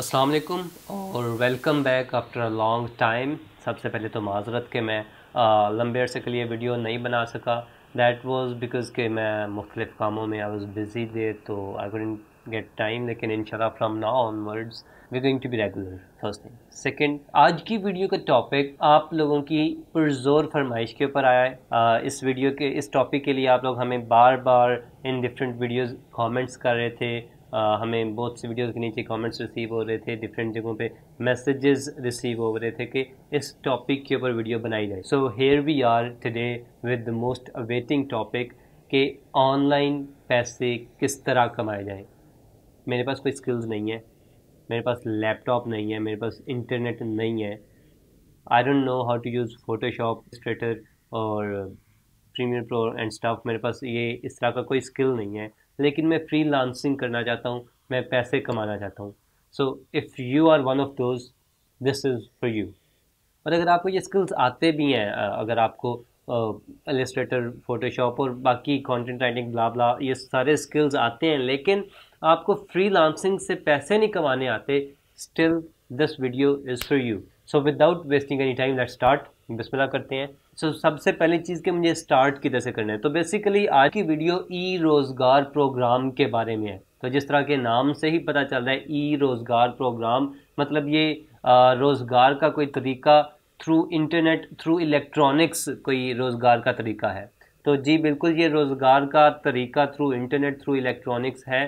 असलकुम और welcome back after a long time सबसे पहले तो माजरत के मैं आ, लंबे अरसे के लिए वीडियो नहीं बना सका दैट वाज बिकॉज़ के मैं मुख्तलिफ़ कामों में आई वाज बिज़ी दे तो आई कुडेंट गेट टाइम लेकिन in from now onwards we going to be regular first thing second आज की वीडियो का टॉपिक आप लोगों की पुरजोर फरमाइश के ऊपर आया है आ, इस वीडियो के इस टॉपिक के लिए आप लोग हमें बार बार इन डिफरेंट वीडियोज़ कॉमेंट्स कर रहे थे हमें बहुत सी वीडियोज़ के नीचे कमेंट्स रिसीव हो रहे थे डिफरेंट जगहों पे मैसेजेस रिसीव हो रहे थे कि इस टॉपिक के ऊपर वीडियो बनाई जाए so here we are today with the most awaiting topic कि ऑनलाइन पैसे किस तरह कमाए जाएँ मेरे पास कोई स्किल्स नहीं है मेरे पास लैपटॉप नहीं है मेरे पास इंटरनेट नहीं है I don't know how to use Photoshop Illustrator और प्रीमियर प्रो एंड स्टाफ मेरे पास ये इस तरह का कोई स्किल नहीं है लेकिन मैं फ्री लांसिंग करना चाहता हूँ मैं पैसे कमाना चाहता हूँ so if you are one of those this is for you और अगर आपको ये स्किल्स आते भी हैं अगर आपको एलिस्ट्रेटर uh, फोटोशॉप और बाकी कंटेंट राइटिंग ब्ला ब्ला ये सारे स्किल्स आते हैं लेकिन आपको फ्री लांसिंग से पैसे नहीं कमाने आते still this video is for you so without wasting any time let start बिस्मिल्लाह करते हैं सो सबसे पहली चीज़ कि मुझे स्टार्ट किधर से करना है तो बेसिकली आज की वीडियो ई रोज़गार प्रोग्राम के बारे में है तो जिस तरह के नाम से ही पता चल रहा है ई रोज़गार प्रोग्राम मतलब ये रोज़गार का कोई तरीका थ्रू इंटरनेट थ्रू इलेक्ट्रॉनिक्स कोई रोज़गार का तरीका है तो जी बिल्कुल ये रोज़गार का तरीका थ्रू इंटरनेट थ्रू इलेक्ट्रॉनिक्स है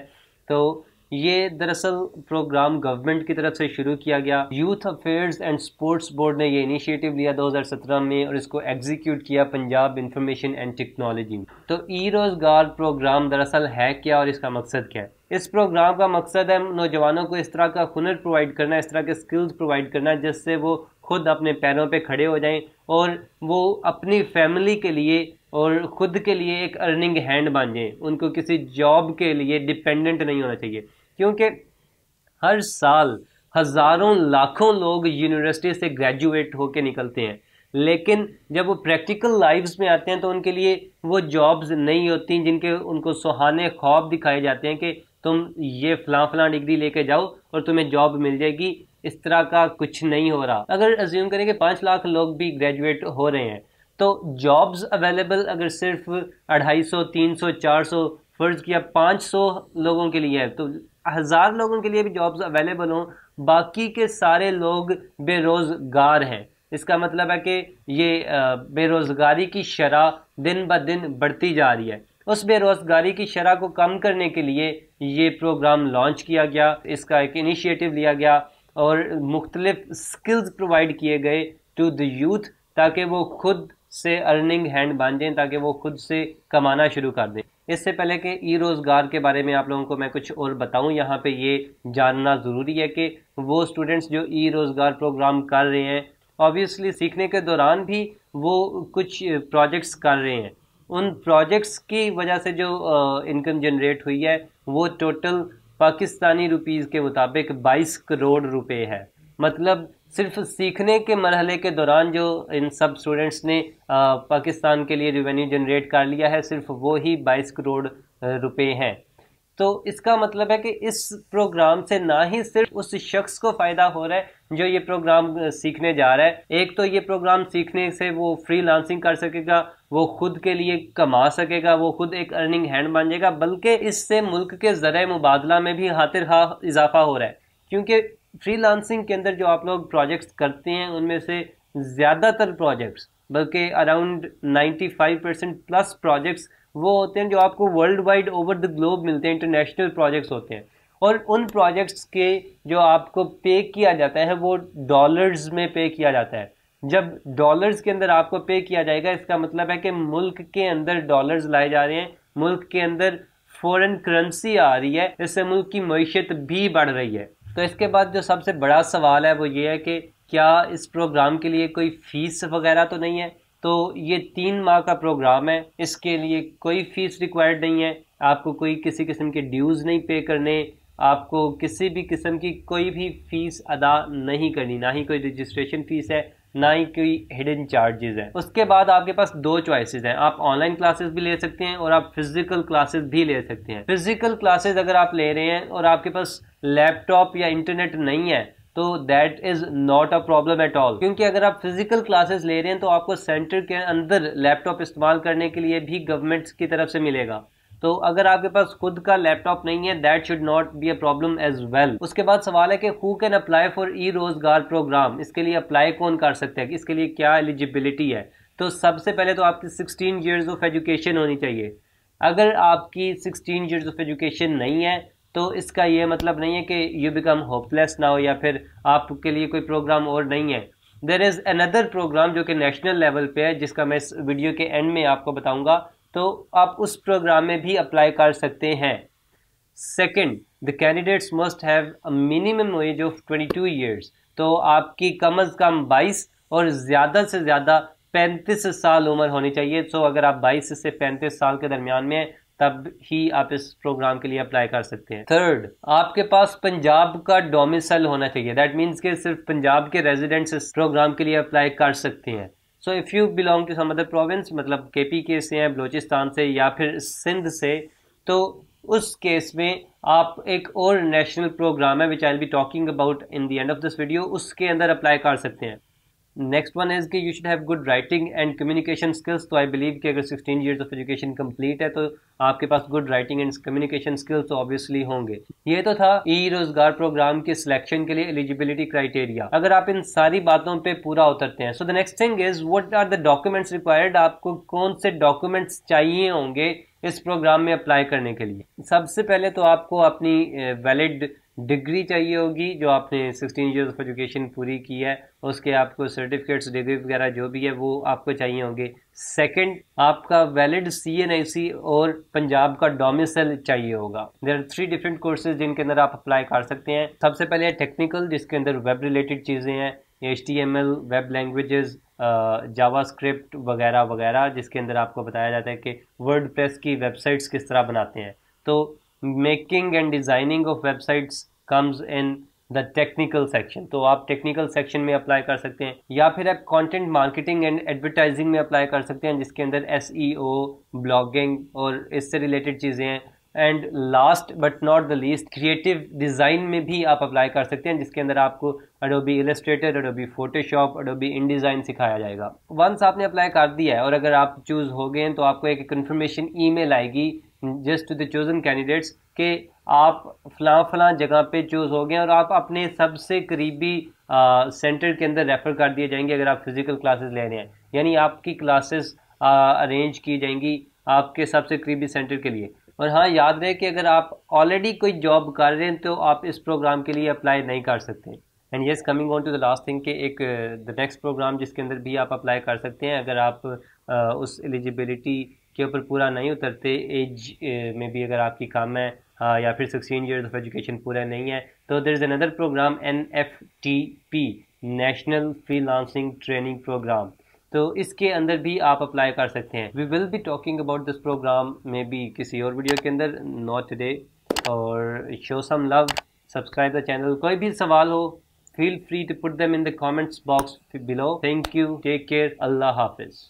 तो ये दरअसल प्रोग्राम गवर्नमेंट की तरफ से शुरू किया गया youth affairs and sports board ने ये इनिशिएटिव लिया 2017 में और इसको एग्जीक्यूट किया पंजाब इंफॉर्मेशन एंड टेक्नोलॉजी तो ई रोज़गार प्रोग्राम दरअसल है क्या और इसका मकसद क्या है इस प्रोग्राम का मकसद है नौजवानों को इस तरह का हुनर प्रोवाइड करना इस तरह के स्किल्स प्रोवाइड करना जिससे वो खुद अपने पैरों पे खड़े हो जाएं और वो अपनी फैमिली के लिए और ख़ुद के लिए एक अर्निंग हैंड बन जाएं उनको किसी जॉब के लिए डिपेंडेंट नहीं होना चाहिए क्योंकि हर साल हज़ारों लाखों लोग यूनिवर्सिटी से ग्रेजुएट होके निकलते हैं लेकिन जब वो प्रैक्टिकल लाइव्स में आते हैं तो उनके लिए वो जॉब्स नहीं होती जिनके उनको सुहाने ख्वाब दिखाए जाते हैं कि तुम ये फ़लाँ फ़लाँ डिग्री लेके जाओ और तुम्हें जॉब मिल जाएगी इस तरह का कुछ नहीं हो रहा अगर अज्यूम करें कि पाँच लाख लोग भी ग्रेजुएट हो रहे हैं तो जॉब्स अवेलेबल अगर सिर्फ अढ़ाई सौ तीन सौ चार सौ फर्ज किया पाँच सौ लोगों के लिए है तो हज़ार लोगों के लिए भी जॉब्स अवेलेबल हों बाकी के सारे लोग बेरोज़गार हैं इसका मतलब है कि ये बेरोज़गारी की शरह दिन ब दिन बढ़ती जा रही है उस बेरोज़गारी की शरह को कम करने के लिए ये प्रोग्राम लॉन्च किया गया इसका एक इनिशिएटिव लिया गया और मुख्तलिफ स्किल्स प्रोवाइड किए गए टू द यूथ ताकि वो खुद से अर्निंग हैंड बांधें ताकि वो खुद से कमाना शुरू कर दें इससे पहले कि ई रोज़गार के बारे में आप लोगों को मैं कुछ और बताऊं यहाँ पे ये जानना ज़रूरी है कि वो स्टूडेंट्स जो ई रोज़गार प्रोग्राम कर रहे हैं ऑब्वियसली सीखने के दौरान भी वो कुछ प्रोजेक्ट्स कर रहे हैं उन प्रोजेक्ट्स की वजह से जो इनकम जनरेट हुई है वो टोटल पाकिस्तानी रुपीज़ के मुताबिक बाईस करोड़ रुपये है मतलब सिर्फ सीखने के मरहले के दौरान जो इन सब स्टूडेंट्स ने पाकिस्तान के लिए रिवेन्यू जनरेट कर लिया है सिर्फ वो ही बाईस करोड़ रुपए हैं तो इसका मतलब है कि इस प्रोग्राम से ना ही सिर्फ उस शख्स को फ़ायदा हो रहा है जो ये प्रोग्राम सीखने जा रहा है एक तो ये प्रोग्राम सीखने से वो फ्री लांसिंग कर सकेगा वो खुद के लिए कमा सकेगा वो खुद एक अर्निंग हैंड बन जाएगा बल्कि इससे मुल्क के ज़र मुबादला में भी हाथिर हा इजाफा हो रहा है क्योंकि फ्रीलांसिंग के अंदर जो आप लोग प्रोजेक्ट्स करते हैं उनमें से ज़्यादातर प्रोजेक्ट्स बल्कि अराउंड 95 परसेंट प्लस प्रोजेक्ट्स वो होते हैं जो आपको world wide over the globe मिलते हैं इंटरनेशनल प्रोजेक्ट्स होते हैं और उन प्रोजेक्ट्स के जो आपको पे किया जाता है वो डॉलर्स में पे किया जाता है जब डॉलर्स के अंदर आपको पे किया जाएगा इसका मतलब है कि मुल्क के अंदर डॉलर्स लाए जा रहे हैं मुल्क के अंदर फॉरेन करेंसी आ रही है इससे मुल्क की मीशत भी बढ़ रही है तो इसके बाद जो सबसे बड़ा सवाल है वो ये है कि क्या इस प्रोग्राम के लिए कोई फ़ीस वगैरह तो नहीं है तो ये तीन माह का प्रोग्राम है इसके लिए कोई फ़ीस रिक्वायर्ड नहीं है आपको कोई किसी किस्म के ड्यूज़ नहीं पे करने आपको किसी भी किस्म की कोई भी फ़ीस अदा नहीं करनी ना ही कोई रजिस्ट्रेशन फ़ीस है ना ही कोई हिडन चार्जेस है उसके बाद आपके पास दो चॉइसेस हैं आप ऑनलाइन क्लासेस भी ले सकते हैं और आप फिज़िकल क्लासेस भी ले सकते हैं फिज़िकल क्लासेस अगर आप ले रहे हैं और आपके पास लैपटॉप या इंटरनेट नहीं है तो that is not a problem at all क्योंकि अगर आप फिजिकल क्लासेस ले रहे हैं तो आपको सेंटर के अंदर लैपटॉप इस्तेमाल करने के लिए भी गवर्नमेंट की तरफ से मिलेगा तो अगर आपके पास खुद का लैपटॉप नहीं है that should not be a problem as well उसके बाद सवाल है कि who can apply for e Rozgaar program इसके लिए अप्लाई कौन कर सकते हैं इसके लिए क्या एलिजिबिलिटी है तो सबसे पहले तो आपकी सिक्सटीन ईयर्स ऑफ एजुकेशन होनी चाहिए अगर आपकी सिक्सटीन ईयर्स ऑफ एजुकेशन नहीं है तो इसका ये मतलब नहीं है कि यू बिकम होपलेस ना हो या फिर आपके लिए कोई प्रोग्राम और नहीं है देर इज़ अनदर प्रोग्राम जो कि नेशनल लेवल पे है जिसका मैं इस वीडियो के एंड में आपको बताऊंगा तो आप उस प्रोग्राम में भी अप्लाई कर सकते हैं second the candidates must have minimum age of 22 years तो आपकी कम अज़ कम 22 और ज़्यादा से ज़्यादा 35 साल उम्र होनी चाहिए तो अगर आप 22 से 35 साल के दरमियान में तब ही आप इस प्रोग्राम के लिए अप्लाई कर सकते हैं थर्ड आपके पास पंजाब का डोमिसल होना चाहिए दैट मीन्स के सिर्फ पंजाब के रेजिडेंट्स इस प्रोग्राम के लिए अप्लाई कर सकते हैं so if you belong to some other province मतलब के पी के से हैं बलोचिस्तान से या फिर सिंध से तो उस केस में आप एक और नेशनल प्रोग्राम है which I be talking about in the end of this video उसके अंदर अप्लाई कर सकते हैं नेक्स्ट वन इज़ कि you should have good writing and communication skills तो आई बिलीव कि अगर sixteen years of education complete है तो आपके पास good writing and communication skills तो ऑब्वियसली होंगे ये तो था ई रोजगार प्रोग्राम के सिलेक्शन के लिए एलिजिबिलिटी क्राइटेरिया अगर आप इन सारी बातों पर पूरा उतरते हैं so the next thing is what are the documents required आपको कौन से डॉक्यूमेंट्स चाहिए होंगे इस प्रोग्राम में अप्लाई करने के लिए सबसे पहले तो आपको अपनी वैलिड eh, डिग्री चाहिए होगी जो आपने सिक्सटीन इयर्स ऑफ एजुकेशन पूरी की है उसके आपको सर्टिफिकेट्स डिग्री वगैरह जो भी है वो आपको चाहिए होंगे सेकंड आपका वैलिड सी एन आई सी और पंजाब का डोमिसल चाहिए होगा there are three different courses जिनके अंदर आप अप्लाई कर सकते हैं सबसे पहले है टेक्निकल जिसके अंदर वेब रिलेटेड चीज़ें हैं H T M L web languages JavaScript वगैरह वगैरह जिसके अंदर आपको बताया जाता है कि वर्ड प्रेस की वेबसाइट्स किस तरह बनाते हैं तो making and designing of websites comes in the technical section तो आप टेक्निकल सेक्शन में अप्लाई कर सकते हैं या फिर आप कंटेंट मार्केटिंग एंड एडवर्टाइजिंग में अप्लाई कर सकते हैं जिसके अंदर एस ब्लॉगिंग e और इससे रिलेटेड चीज़ें हैं and last but not the least creative design में भी आप अप्लाई कर सकते हैं जिसके अंदर आपको Adobe Illustrator Adobe Photoshop Adobe InDesign सिखाया जाएगा वंस आपने अप्लाई कर दिया है और अगर आप चूज़ हो गए हैं तो आपको एक कन्फर्मेशन ई मेल आएगी just to the chosen candidates के आप फला फला जगह पे चूज़ हो गए और आप अपने सबसे करीबी सेंटर के अंदर रेफ़र कर दिए जाएंगे अगर आप फिज़िकल क्लासेस ले रहे हैं यानी आपकी क्लासेस अरेंज की जाएंगी आपके सबसे करीबी सेंटर के लिए और हाँ याद रहे कि अगर आप ऑलरेडी कोई जॉब कर रहे हैं तो आप इस प्रोग्राम के लिए अप्लाई नहीं कर सकते and yes coming on to the last thing के एक द नेक्स्ट प्रोग्राम जिसके अंदर भी आप अप्लाई कर सकते हैं अगर आप आ, उस एलिजिबिलिटी के ऊपर पूरा नहीं उतरते एज में भी अगर आपकी कम है हाँ, या फिर सिक्सटीन ईयर्स ऑफ एजुकेशन पूरा नहीं है तो there is another program N F T P national freelancing training program तो इसके अंदर भी आप अप्लाई कर सकते हैं we will be talking about this program में बी किसी और वीडियो के अंदर नॉट टुडे और show some love subscribe the channel कोई भी सवाल हो feel free to put them in the comments box below thank you take care अल्लाह हाफिज़